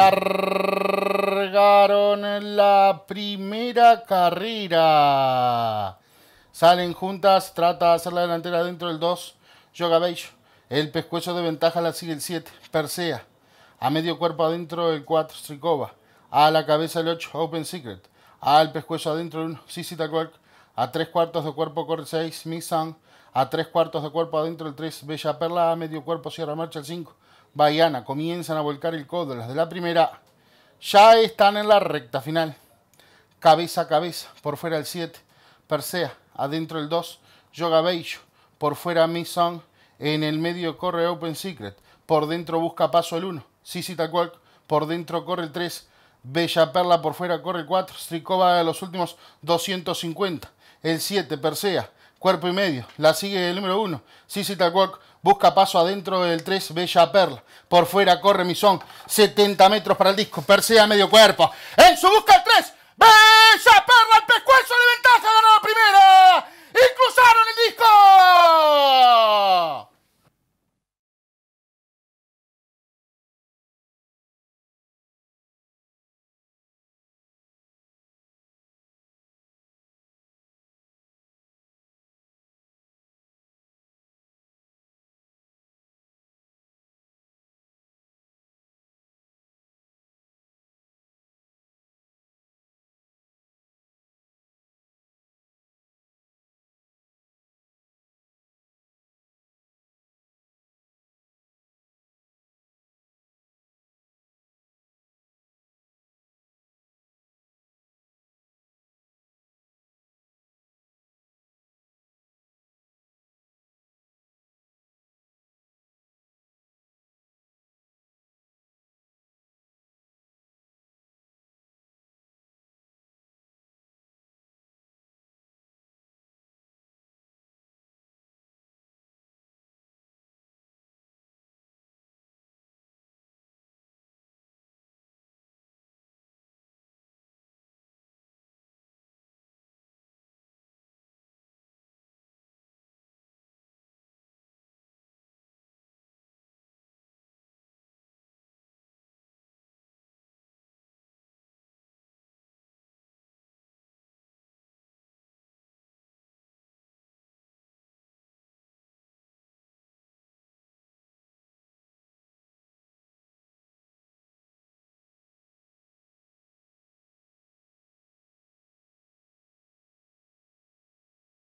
largaron la primera carrera. Salen juntas, trata de hacer la delantera dentro del 2. Yoga Beige. El pescuezo de ventaja la sigue el 7. Persea. A medio cuerpo adentro el 4. Strikova. A la cabeza el 8. Open Secret. Al pescuezo adentro el 1. Sisita Quark. A 3 cuartos de cuerpo corre 6. Sun. A 3 cuartos de cuerpo adentro el 3. Bella Perla. A medio cuerpo cierra marcha el 5. Baiana, comienzan a volcar el codo, las de la primera ya están en la recta final. Cabeza a cabeza, por fuera el 7, Persea, adentro el 2, Yoga Beijo, por fuera Mison. en el medio corre Open Secret, por dentro busca paso el 1, Sissi Tacuac, por dentro corre el 3, Bella Perla por fuera corre el 4, Strikova de los últimos 250, el 7, Persea, Cuerpo y medio. La sigue el número 1. tal cual. Busca paso adentro del 3, Bella Perla. Por fuera corre Misón. 70 metros para el disco. Persea medio cuerpo. En su busca el 3.